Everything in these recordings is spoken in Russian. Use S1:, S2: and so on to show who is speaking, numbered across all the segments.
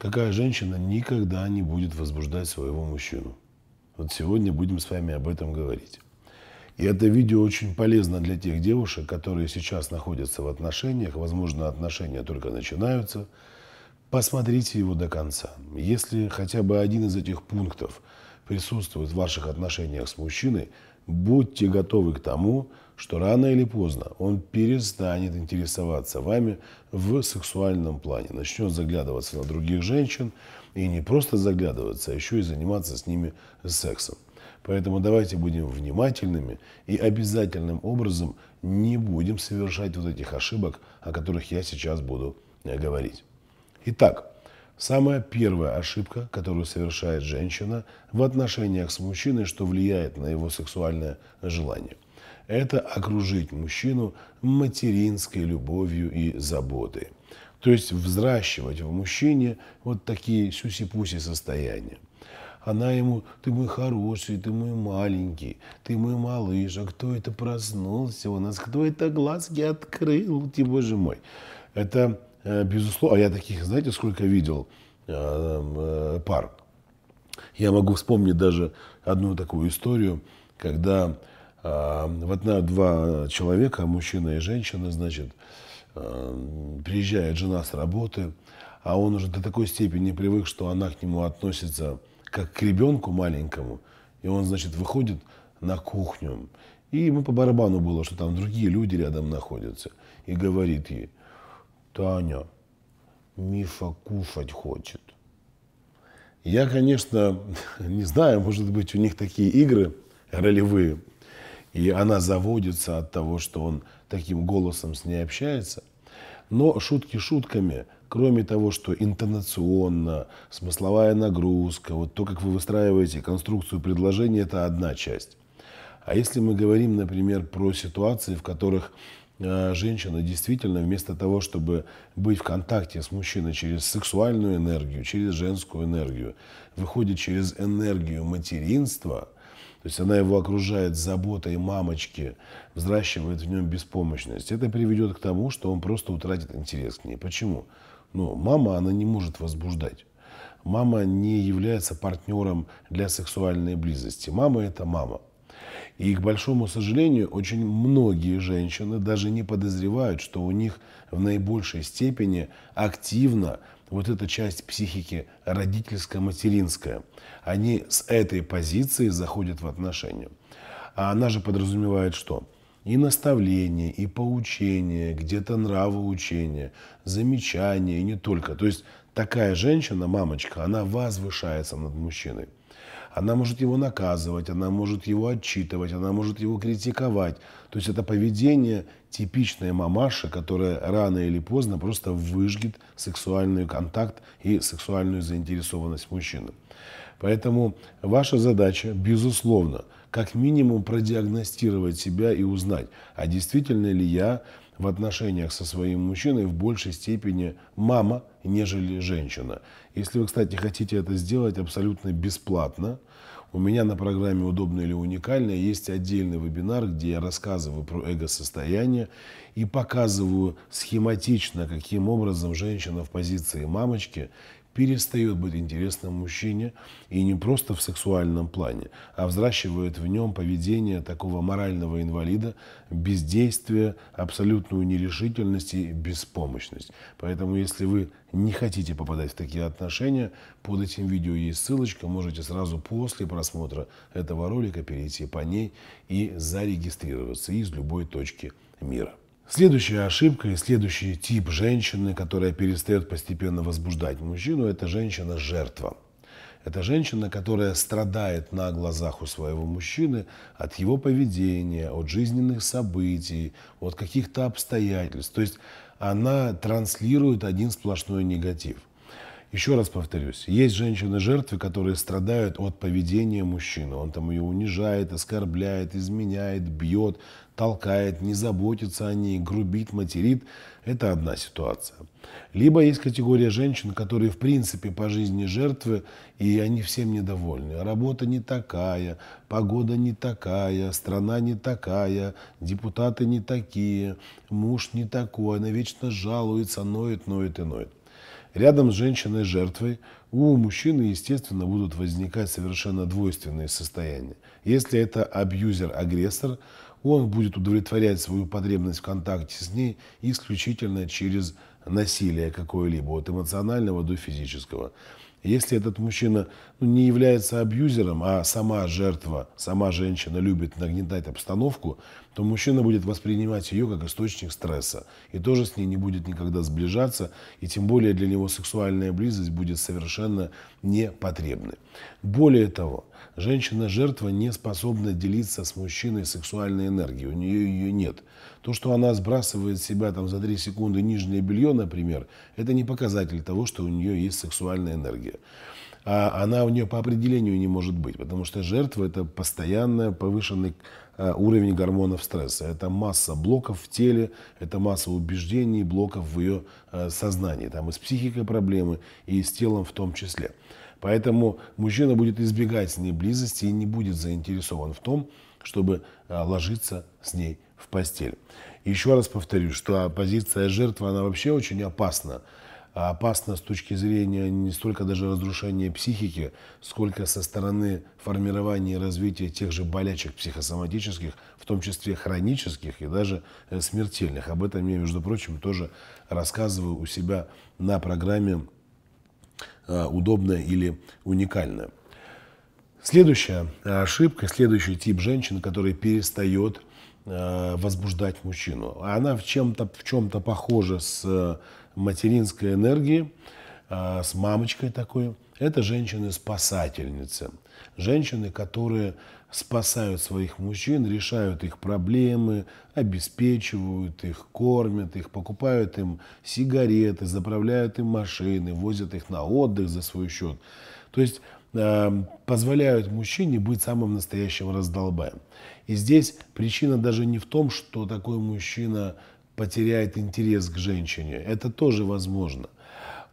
S1: какая женщина никогда не будет возбуждать своего мужчину. Вот сегодня будем с вами об этом говорить. И это видео очень полезно для тех девушек, которые сейчас находятся в отношениях, возможно, отношения только начинаются. Посмотрите его до конца. Если хотя бы один из этих пунктов присутствует в ваших отношениях с мужчиной, будьте готовы к тому, что рано или поздно он перестанет интересоваться вами в сексуальном плане, начнет заглядываться на других женщин и не просто заглядываться, а еще и заниматься с ними сексом. Поэтому давайте будем внимательными и обязательным образом не будем совершать вот этих ошибок, о которых я сейчас буду э, говорить. Итак, самая первая ошибка, которую совершает женщина в отношениях с мужчиной, что влияет на его сексуальное желание – это окружить мужчину материнской любовью и заботой. То есть взращивать в мужчине вот такие сюси-пуси состояния. Она ему, ты мой хороший, ты мой маленький, ты мой малыш, а кто это проснулся у нас, кто это глазки открыл, ты боже мой. Это, э, безусловно, а я таких, знаете, сколько видел э, э, пар. Я могу вспомнить даже одну такую историю, когда Эм, вот на два человека, мужчина и женщина, значит, эм, приезжает жена с работы, а он уже до такой степени привык, что она к нему относится как к ребенку маленькому. И он, значит, выходит на кухню. И ему по барабану было, что там другие люди рядом находятся. И говорит ей, Таня, Миша кушать хочет. Я, конечно, не знаю, может быть, у них такие игры ролевые и она заводится от того, что он таким голосом с ней общается. Но шутки шутками, кроме того, что интонационно, смысловая нагрузка, вот то, как вы выстраиваете конструкцию предложения, это одна часть. А если мы говорим, например, про ситуации, в которых э, женщина действительно вместо того, чтобы быть в контакте с мужчиной через сексуальную энергию, через женскую энергию, выходит через энергию материнства – то есть она его окружает заботой мамочки, взращивает в нем беспомощность. Это приведет к тому, что он просто утратит интерес к ней. Почему? Ну, мама, она не может возбуждать. Мама не является партнером для сексуальной близости. Мама – это мама. И, к большому сожалению, очень многие женщины даже не подозревают, что у них в наибольшей степени активно – вот эта часть психики родительская, материнская Они с этой позиции заходят в отношения. А она же подразумевает что? И наставление, и поучение, где-то нравоучение, замечание, и не только. То есть такая женщина, мамочка, она возвышается над мужчиной. Она может его наказывать, она может его отчитывать, она может его критиковать. То есть это поведение типичная мамаша, которая рано или поздно просто выжгет сексуальный контакт и сексуальную заинтересованность мужчины. Поэтому ваша задача, безусловно, как минимум продиагностировать себя и узнать, а действительно ли я в отношениях со своим мужчиной в большей степени мама, нежели женщина. Если вы, кстати, хотите это сделать абсолютно бесплатно, у меня на программе «Удобно или уникально» есть отдельный вебинар, где я рассказываю про эго-состояние и показываю схематично, каким образом женщина в позиции мамочки перестает быть интересным мужчине и не просто в сексуальном плане, а взращивает в нем поведение такого морального инвалида, бездействие, абсолютную нерешительность и беспомощность. Поэтому, если вы не хотите попадать в такие отношения, под этим видео есть ссылочка, можете сразу после просмотра этого ролика перейти по ней и зарегистрироваться из любой точки мира. Следующая ошибка и следующий тип женщины, которая перестает постепенно возбуждать мужчину, это женщина-жертва. Это женщина, которая страдает на глазах у своего мужчины от его поведения, от жизненных событий, от каких-то обстоятельств. То есть она транслирует один сплошной негатив. Еще раз повторюсь, есть женщины-жертвы, которые страдают от поведения мужчины. Он там ее унижает, оскорбляет, изменяет, бьет, толкает, не заботится о ней, грубит, материт. Это одна ситуация. Либо есть категория женщин, которые в принципе по жизни жертвы, и они всем недовольны. Работа не такая, погода не такая, страна не такая, депутаты не такие, муж не такой, она вечно жалуется, ноет, ноет и ноет. Рядом с женщиной-жертвой у мужчины, естественно, будут возникать совершенно двойственные состояния. Если это абьюзер-агрессор, он будет удовлетворять свою потребность в контакте с ней исключительно через насилие какое-либо, от эмоционального до физического. Если этот мужчина ну, не является абьюзером, а сама жертва, сама женщина любит нагнетать обстановку, то мужчина будет воспринимать ее как источник стресса и тоже с ней не будет никогда сближаться, и тем более для него сексуальная близость будет совершенно непотребной. Более того, Женщина-жертва не способна делиться с мужчиной сексуальной энергией, у нее ее нет. То, что она сбрасывает с себя там, за 3 секунды нижнее белье, например, это не показатель того, что у нее есть сексуальная энергия. А она у нее по определению не может быть, потому что жертва – это постоянно повышенный э, уровень гормонов стресса. Это масса блоков в теле, это масса убеждений, блоков в ее э, сознании. Там и с психикой проблемы, и с телом в том числе. Поэтому мужчина будет избегать с ней близости и не будет заинтересован в том, чтобы э, ложиться с ней в постель. Еще раз повторю, что позиция жертвы, она вообще очень опасна. Опасна с точки зрения не столько даже разрушения психики, сколько со стороны формирования и развития тех же болячек психосоматических, в том числе хронических и даже э, смертельных. Об этом я, между прочим, тоже рассказываю у себя на программе Э, удобная или уникальная. Следующая э, ошибка, следующий тип женщин, который перестает э, возбуждать мужчину. Она в чем-то в чем-то похожа с материнской энергией, с мамочкой такой. Это женщины-спасательницы. Женщины, которые спасают своих мужчин, решают их проблемы, обеспечивают их, кормят их, покупают им сигареты, заправляют им машины, возят их на отдых за свой счет. То есть э, позволяют мужчине быть самым настоящим раздолбаем. И здесь причина даже не в том, что такой мужчина потеряет интерес к женщине. Это тоже возможно.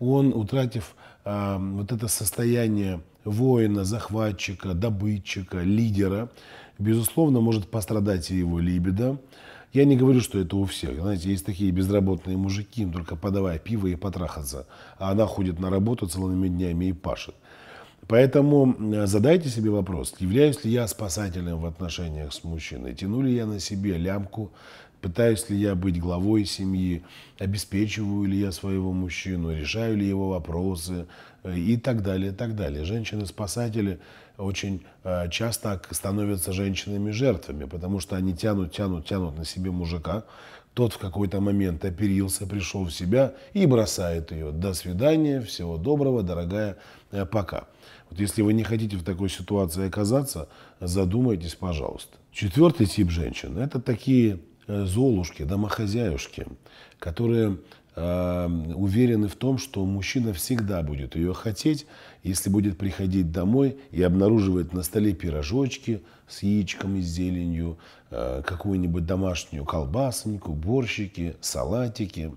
S1: Он, утратив вот это состояние воина, захватчика, добытчика, лидера, безусловно, может пострадать и его либидо. Я не говорю, что это у всех. Знаете, есть такие безработные мужики, им только подавай пиво и потрахаться. А она ходит на работу целыми днями и пашет. Поэтому э, задайте себе вопрос, являюсь ли я спасателем в отношениях с мужчиной, тяну ли я на себе лямку пытаюсь ли я быть главой семьи, обеспечиваю ли я своего мужчину, решаю ли его вопросы э, и так далее, и так далее. Женщины-спасатели очень э, часто становятся женщинами-жертвами, потому что они тянут, тянут, тянут на себе мужика, тот в какой-то момент оперился, пришел в себя и бросает ее. До свидания, всего доброго, дорогая, э, пока. Вот если вы не хотите в такой ситуации оказаться, задумайтесь, пожалуйста. Четвертый тип женщин – это такие Э, золушки, домохозяюшки, которые э, уверены в том, что мужчина всегда будет ее хотеть, если будет приходить домой и обнаруживает на столе пирожочки с яичком и зеленью, э, какую-нибудь домашнюю колбасоньку, борщики, салатики.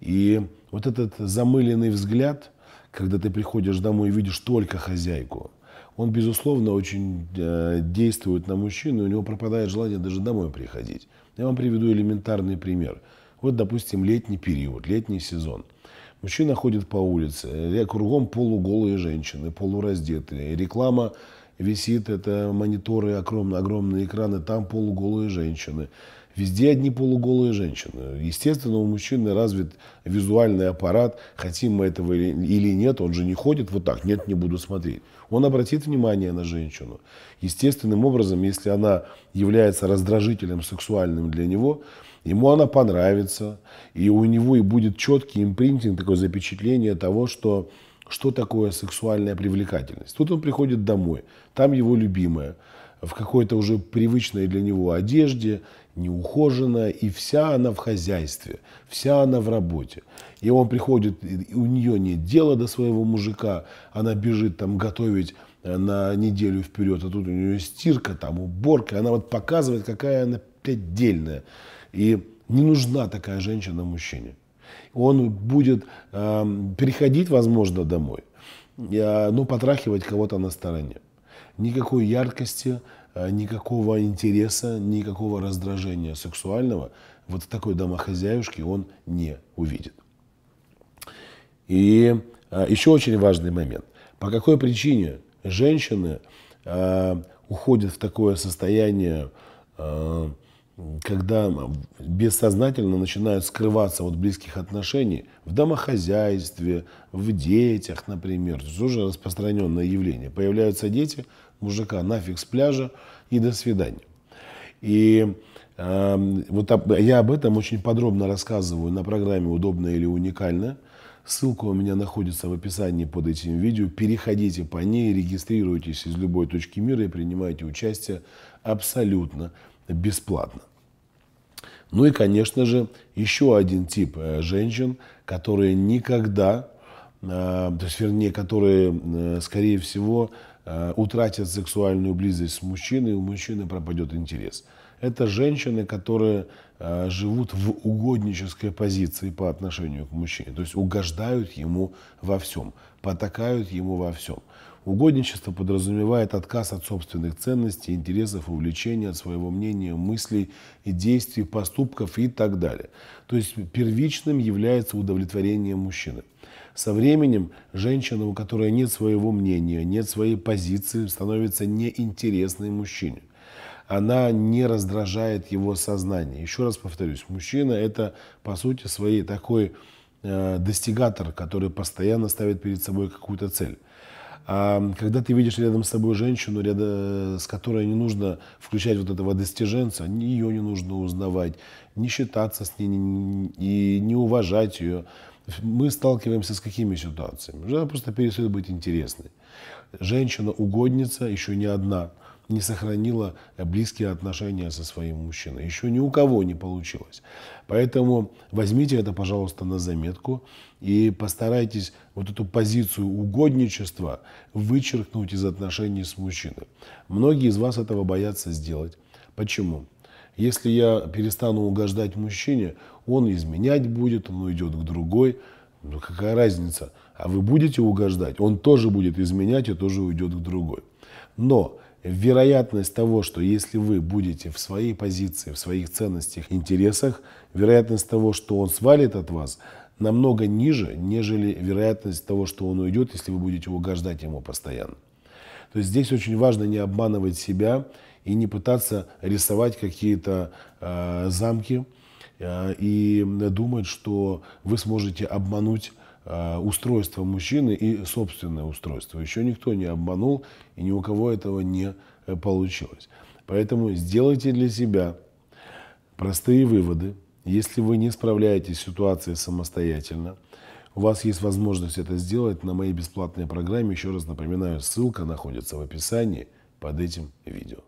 S1: И вот этот замыленный взгляд, когда ты приходишь домой и видишь только хозяйку – он, безусловно, очень э, действует на мужчину, у него пропадает желание даже домой приходить. Я вам приведу элементарный пример. Вот, допустим, летний период, летний сезон. Мужчина ходит по улице, э, кругом полуголые женщины, полураздетые. Реклама висит, это мониторы, огромные, огромные экраны, там полуголые женщины. Везде одни полуголые женщины. Естественно, у мужчины развит визуальный аппарат, хотим мы этого или нет, он же не ходит вот так, нет, не буду смотреть. Он обратит внимание на женщину. Естественным образом, если она является раздражителем сексуальным для него, ему она понравится, и у него и будет четкий импринтинг, такое запечатление того, что что такое сексуальная привлекательность. Тут он приходит домой, там его любимая – в какой-то уже привычной для него одежде, неухоженная, и вся она в хозяйстве, вся она в работе. И он приходит, и у нее нет дела до своего мужика, она бежит там готовить э, на неделю вперед, а тут у нее стирка, там уборка, она вот показывает, какая она пятдельная. И не нужна такая женщина мужчине. Он будет э, переходить, возможно, домой, э, ну, потрахивать кого-то на стороне. Никакой яркости, э, никакого интереса, никакого раздражения сексуального вот такой домохозяюшке он не увидит. И э, еще очень важный момент. По какой причине женщины э, уходят в такое состояние когда бессознательно начинают скрываться от близких отношений в домохозяйстве, в детях, например. Это тоже распространенное явление. Появляются дети мужика нафиг с пляжа и до свидания. И э, вот об, я об этом очень подробно рассказываю на программе «Удобно или уникально». Ссылка у меня находится в описании под этим видео. Переходите по ней, регистрируйтесь из любой точки мира и принимайте участие абсолютно бесплатно. Ну и, конечно же, еще один тип э, женщин, которые никогда, э, то есть, вернее, которые, э, скорее всего, утратят сексуальную близость с мужчиной, и у мужчины пропадет интерес. Это женщины, которые живут в угоднической позиции по отношению к мужчине, то есть угождают ему во всем, потакают ему во всем. Угодничество подразумевает отказ от собственных ценностей, интересов, увлечений, от своего мнения, мыслей и действий, поступков и так далее. То есть первичным является удовлетворение мужчины. Со временем женщина, у которой нет своего мнения, нет своей позиции, становится неинтересной мужчине она не раздражает его сознание. Еще раз повторюсь, мужчина это по сути своей такой э, достигатор, который постоянно ставит перед собой какую-то цель. А когда ты видишь рядом с собой женщину, рядом, с которой не нужно включать вот этого достиженца, ее не нужно узнавать, не считаться с ней и не уважать ее, мы сталкиваемся с какими ситуациями? Жена просто перестает быть интересной. Женщина-угодница еще не одна – не сохранила близкие отношения со своим мужчиной. Еще ни у кого не получилось. Поэтому возьмите это, пожалуйста, на заметку и постарайтесь вот эту позицию угодничества вычеркнуть из отношений с мужчиной. Многие из вас этого боятся сделать. Почему? Если я перестану угождать мужчине, он изменять будет, он уйдет к другой. Ну какая разница? А вы будете угождать, он тоже будет изменять и тоже уйдет к другой. Но вероятность того, что если вы будете в своей позиции, в своих ценностях, интересах, вероятность того, что он свалит от вас, намного ниже, нежели вероятность того, что он уйдет, если вы будете угождать ему постоянно. То есть здесь очень важно не обманывать себя и не пытаться рисовать какие-то э, замки э, и думать, что вы сможете обмануть Э, устройство мужчины и собственное устройство. Еще никто не обманул, и ни у кого этого не э, получилось. Поэтому сделайте для себя простые выводы. Если вы не справляетесь с ситуацией самостоятельно, у вас есть возможность это сделать на моей бесплатной программе. Еще раз напоминаю, ссылка находится в описании под этим видео.